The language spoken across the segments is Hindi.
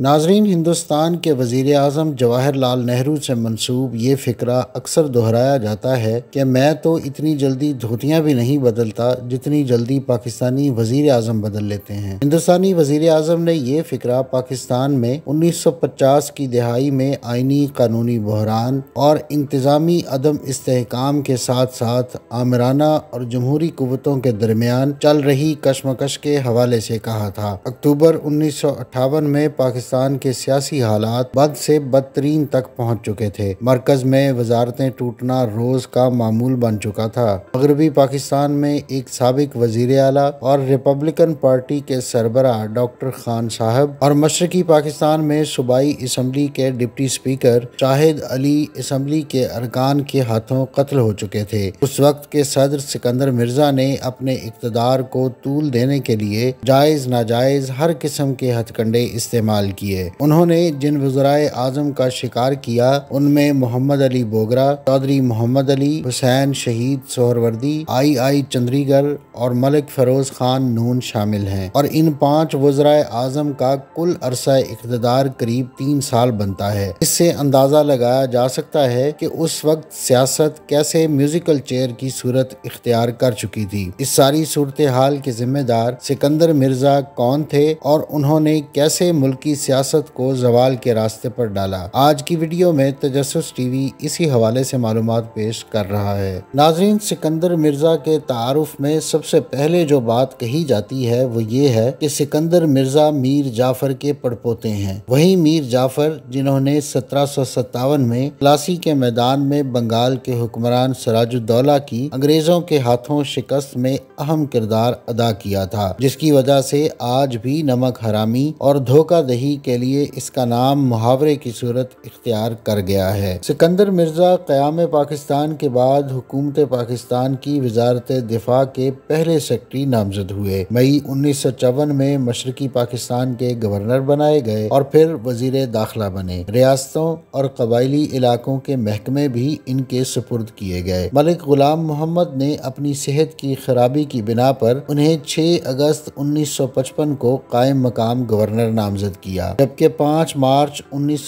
नाजरीन हिंदुस्तान के वज़ी अजम जवाहर लाल नेहरू से मंसूब ये फ़िक्रा अक्सर दोहराया जाता है कि मैं तो इतनी जल्दी धोतियाँ भी नहीं बदलता जितनी जल्दी पाकिस्तानी वज़ी अजम बदल लेते हैं हिंदुस्तानी वज़ी अजम ने यह फ़िक्रा पाकिस्तान में उन्नीस सौ पचास की दहाई में आइनी कानूनी बहरान और इंतज़ामी अदम इसकाम के साथ साथ आमराना और जमहूरी कुतों के दरमियान चल रही कशमकश के हवाले से कहा था अक्टूबर उन्नीस सौ अट्ठावन में पाकिस्तान पाकिस्तान के सियासी हालात बद से बदतरीन तक पहुँच चुके थे मरकज में वजारतें टूटना रोज का मामूल बन चुका था मगरबी पाकिस्तान में एक सबक वजीर अला और रिपब्लिकन पार्टी के सरबरा डॉक्टर खान साहब और मशरकी पाकिस्तान में सूबाई इसम्बली के deputy speaker Shahid Ali assembly के अरकान के हाथों कत्ल हो चुके थे उस वक्त के सदर सिकंदर मिर्जा ने अपने इकतदार को तूल देने के लिए जायज़ नाजायज़ हर किस्म के हथकंडे इस्तेमाल किए उन्होंने जिन वजराय आजम का शिकार किया उनमें मोहम्मद अली बोगरा चौधरी मोहम्मद अली हुसैन शहीद सोहरवर्दी आई आई चंद्रीगढ़ और मलिक फरोज खान नून शामिल हैं और इन पांच वजराय आजम का कुल अरसा इकतदार करीब तीन साल बनता है इससे अंदाजा लगाया जा सकता है कि उस वक्त सियासत कैसे म्यूजिकल चेयर की सूरत इख्तियार कर चुकी थी इस सारी सूरत हाल के जिम्मेदार सिकंदर मिर्जा कौन थे और उन्होंने कैसे मुल्की सियासत को जवाल के रास्ते पर डाला आज की वीडियो में तजस टीवी इसी हवाले से मालूम पेश कर रहा है नाजरीन सिकंदर मिर्जा के तारफ में सबसे पहले जो बात कही जाती है वो ये है कि सिकंदर मिर्जा मीर जाफर के पड़पोते हैं वही मीर जाफर जिन्होंने सत्रह में प्लासी के मैदान में बंगाल के हुक्मरान सराजुद्दौला की अंग्रेजों के हाथों शिकस्त में अहम किरदार अदा किया था जिसकी वजह से आज भी नमक हरामी और दही ही के लिए इसका नाम मुहावरे की सूरत इख्तियार कर गया है सिकंदर मिर्ज़ा क़्याम पाकिस्तान के बाद हुकूमत पाकिस्तान की वजारत दिफा के पहले सेक्रेटरी नामजद हुए मई उन्नीस सौ चौवन में मशरकी पाकिस्तान के गवर्नर बनाए गए और फिर वजीर दाखिला बने रियासतों और कबायली इलाकों के महकमे भी इनके सुपुर्द किए गए मलिक गुलाम मोहम्मद ने अपनी सेहत की खराबी की बिना पर उन्हें छह अगस्त उन्नीस सौ पचपन को कायम मकाम गवर्नर नामजद किया दिया जबकि 5 मार्च उन्नीस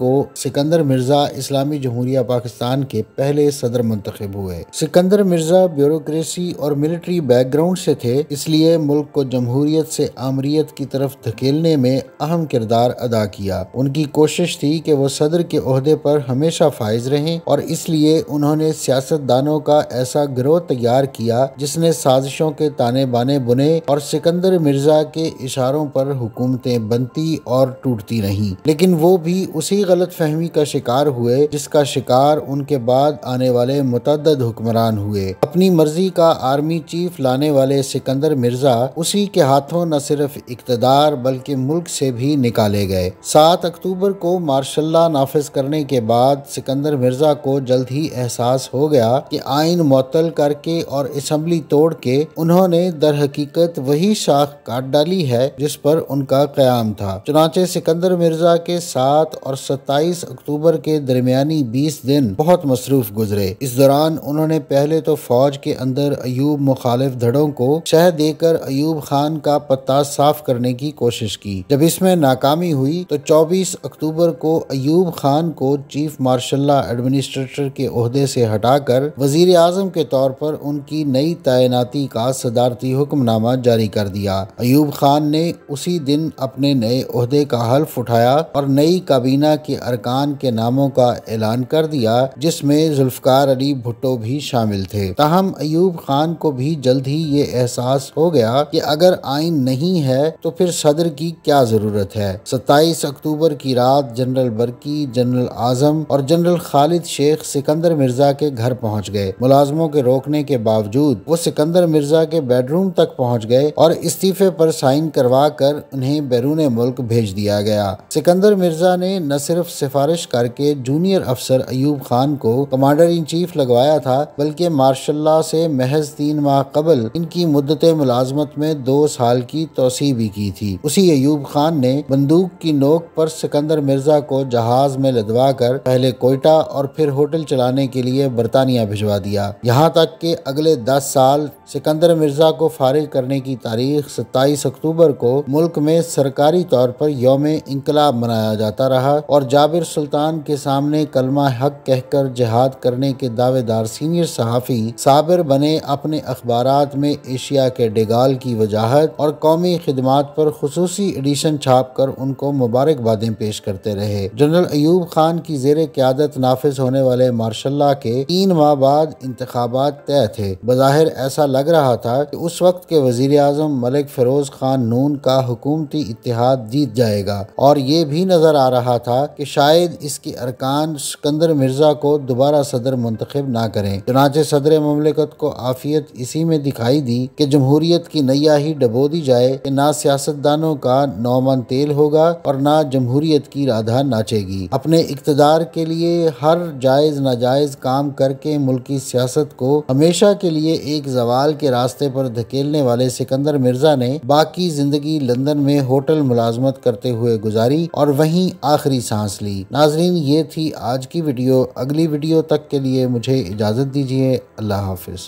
को सिकंदर मिर्जा इस्लामी जमहूरिया पाकिस्तान के पहले सदर मुंतब हुए सिकंदर मिर्जा ब्यूरोक्रेसी और मिलिट्री बैकग्राउंड से थे इसलिए मुल्क को जमहूरियत से आमरीत की तरफ धकेलने में अहम किरदार अदा किया उनकी कोशिश थी कि वो सदर के अहदे पर हमेशा फायज रहें और इसलिए उन्होंने सियासतदानों का ऐसा गिरोह तैयार किया जिसने साजिशों के ताने बाने बुने और सिकंदर मिर्जा के इशारों पर हुकूमतें बनती और टूटती रहीं लेकिन वो भी उसी गलत फहमी का शिकार हुए जिसका शिकार उनके बाद आने वाले मुतद हुक्मरान हुए अपनी मर्जी का आर्मी चीफ लाने वाले सिकंदर मिर्जा उसी के हाथों न सिर्फ इकतदार बल्कि मुल्क से भी निकाले गए सात अक्टूबर को मार्शल्ला नाफिज करने के बाद सिकंदर मिर्जा को जल्द ही एहसास हो गया कि आइन मअतल करके और इसम्बली तोड़ के उन्होंने दर हकीकत वही शाख काट डाली है जिस पर उनका क्याम था चुनाचे सिकंदर मिर्जा के सात और सत्ताईस अक्टूबर के दरमियानी बीस दिन बहुत मसरूफ गुजरे इस दौरान उन्होंने पहले तो फौज के अंदर अयूब मुखालिफ धड़ों को शह देकर अयूब खान का पत्ता साफ करने की कोशिश की जब इसमें नाकामी हुई तो चौबीस अक्टूबर को अयूब खान को चीफ मार्शल एडमिनिस्ट्रेटर के अहदे से हटाकर वजीर आजम के तौर पर उनकी नई तैनाती का सदारती हुक्मनामा जारी कर दिया अयूब खान ने उसी दिन अपने नए अहदे का हल्फ उठाया और नई काबीना के अरकान के नामों का ऐलान कर दिया जिसमें जुल्फकार अली भुट्टो भी शामिल थे ताहम अयूब खान को भी जल्द ही ये एहसास हो गया कि अगर आइन नहीं है तो फिर सदर की क्या जरूरत है सत्ताईस अक्टूबर की रात जनरल बरकी जनरल आजम और जनरल खालिद शेख सिकंदर मिर्जा के घर पहुँच गए मुलाजमों के रोकने के बावजूद वो सिकंदर मिर्जा के बेडरूम तक पहुँच गए और इस्तीफे पर साइन करवा कर उन्हें बैरून मुल्क भेज दिया गया सिकंदर मिर्जा ने न सिर्फ सिफारिश करके जूनियर अफसर अयूब खान को कमांडर इन चीफ लगवाया था बल्कि मार्शल्ला से महज तीन माह कबल इनकी मुद्दत मुलाजमत में दो साल की तोसी भी की थी उसी अयूब खान ने बंदूक की नोक पर सिकंदर मिर्जा को जहाज में लदवा कर पहले कोयटा और फिर होटल चलाने के लिए बरतानिया भिजवा दिया यहाँ तक के अगले दस साल सिकंदर मिर्जा को फारिग करने की तारीख सत्ताईस अक्टूबर को मुल्क में सरकारी तौर पर योम इनकलाब मनाया जाता रहा और जाबिर सुल्तान के सामने कलमा हक कहकर जहाद करने के दावेदार सीनियर सहाफ़ी साबिर बने अपने अखबार में एशिया के डेगाल की वजाहत और कौमी खदमात पर खसूस एडिशन छाप कर उनको मुबारकबादें पेश करते रहे जनरल अयूब खान की जेर क्यादत नाफिज होने वाले मार्शल्ला के तीन माह बाद इंतबात तय थे बज़ाहिर ऐसा लग रहा था कि उस वक्त के वजीर अजम मलिक फिरोज खान नून का हुकूमती इतिहाद जीत जाएगा और ये भी नजर आ रहा था कि शायद इसके अरकान सिकंदर मिर्जा को दोबारा सदर मुंतखब ना करें चुनाचे सदर ममलिकत को आफियत इसी में दिखाई दी कि जमहूरियत की नैया ही डबो दी जाए कि ना सियासतदानों का नौमन तेल होगा और ना जमहूरियत की राधा नाचेगी अपने इकतदार के लिए हर जायज़ नाजायज़ काम करके मुल्की सियासत को हमेशा के लिए एक जवाल के रास्ते पर धकेलने वाले सिकंदर मिर्जा ने बाकी जिंदगी लंदन में होटल मुलाजमत खिदमत करते हुए गुजारी और वहीं आखिरी सांस ली नाजरीन ये थी आज की वीडियो अगली वीडियो तक के लिए मुझे इजाज़त दीजिए अल्लाह हाफिज